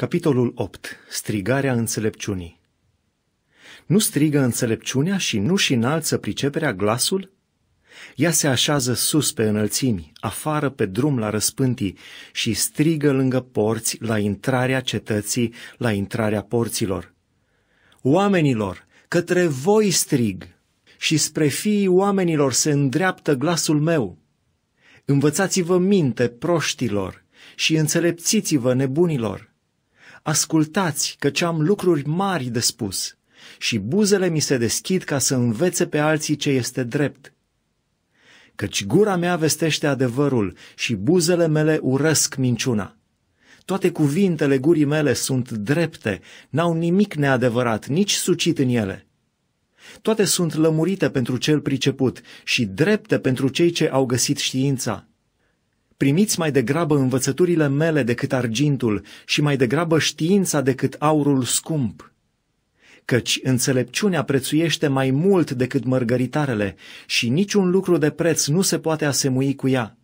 Capitolul 8. Strigarea înțelepciunii Nu strigă înțelepciunea și nu-și înalță priceperea glasul? Ea se așează sus pe înălțimi, afară pe drum la răspântii și strigă lângă porți la intrarea cetății, la intrarea porților. Oamenilor, către voi strig și spre fiii oamenilor se îndreaptă glasul meu. Învățați-vă minte proștilor și înțelepțiți-vă nebunilor ascultați, că ce am lucruri mari de spus și buzele mi se deschid ca să învețe pe alții ce este drept. Căci gura mea vestește adevărul și buzele mele urăsc minciuna. Toate cuvintele gurii mele sunt drepte, n-au nimic neadevărat, nici sucit în ele. Toate sunt lămurite pentru cel priceput și drepte pentru cei ce au găsit știința primiți mai degrabă învățăturile mele decât argintul și mai degrabă știința decât aurul scump. Căci înțelepciunea prețuiește mai mult decât mărgăritarele și niciun lucru de preț nu se poate asemui cu ea.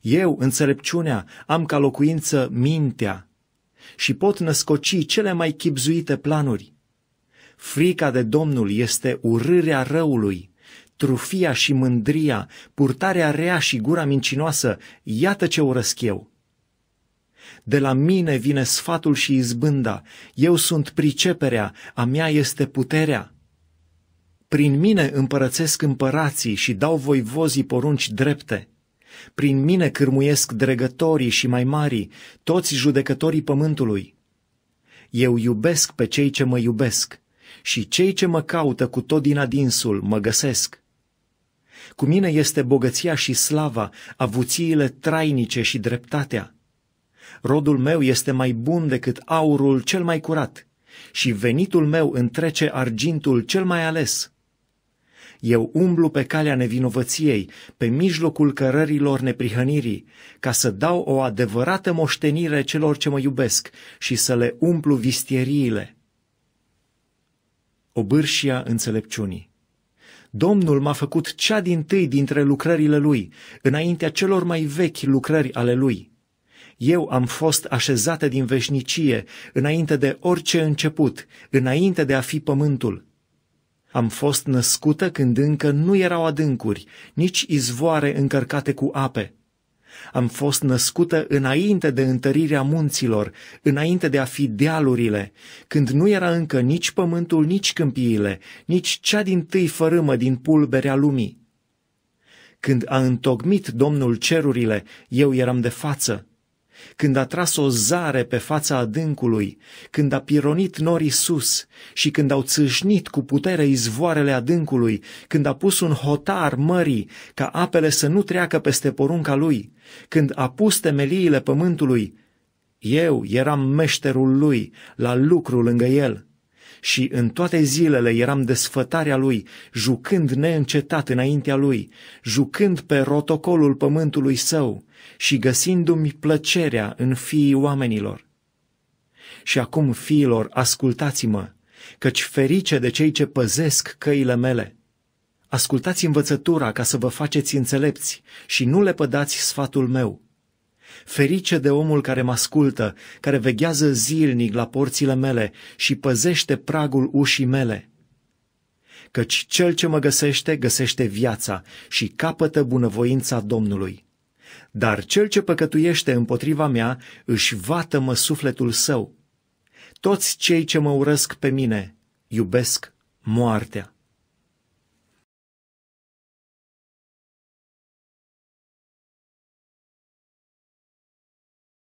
Eu, înțelepciunea, am ca locuință mintea și pot născoci cele mai chipzuite planuri. Frica de Domnul este urârea răului trufia și mândria, purtarea rea și gura mincinoasă, iată ce urăsc eu. De la mine vine sfatul și izbânda, eu sunt priceperea, a mea este puterea. Prin mine împărățesc împărații și dau voivozii porunci drepte. Prin mine cârmuiesc dregătorii și mai mari, toți judecătorii pământului. Eu iubesc pe cei ce mă iubesc și cei ce mă caută cu tot din adinsul mă găsesc. Cu mine este bogăția și slava, avuțiile trainice și dreptatea. Rodul meu este mai bun decât aurul cel mai curat și venitul meu întrece argintul cel mai ales. Eu umblu pe calea nevinovăției, pe mijlocul cărărilor neprihănirii, ca să dau o adevărată moștenire celor ce mă iubesc și să le umplu vistieriile. Obârșia înțelepciunii Domnul m-a făcut cea din tâi dintre lucrările lui, înaintea celor mai vechi lucrări ale lui. Eu am fost așezată din veșnicie, înainte de orice început, înainte de a fi pământul. Am fost născută când încă nu erau adâncuri, nici izvoare încărcate cu ape. Am fost născută înainte de întărirea munților, înainte de a fi dealurile, când nu era încă nici pământul, nici câmpiile, nici cea din tâi fărâmă din pulberea lumii. Când a întocmit Domnul cerurile, eu eram de față, când a tras o zare pe fața adâncului, când a pironit norii sus și când au țâșnit cu putere izvoarele adâncului, când a pus un hotar mării ca apele să nu treacă peste porunca lui, când a pus temeliile pământului, eu eram meșterul lui la lucru lângă el și în toate zilele eram desfătarea lui, jucând neîncetat înaintea lui, jucând pe rotocolul pământului său, și găsindu-mi plăcerea în fiii oamenilor. Și acum, fiilor, ascultați-mă, căci ferice de cei ce păzesc căile mele. Ascultați învățătura ca să vă faceți înțelepți și nu le pădați sfatul meu. Ferice de omul care mă ascultă, care veghează zilnic la porțile mele și păzește pragul ușii mele. Căci cel ce mă găsește, găsește viața și capătă bunăvoința Domnului dar cel ce păcătuiește împotriva mea își vată-mă sufletul său. Toți cei ce mă urăsc pe mine iubesc moartea.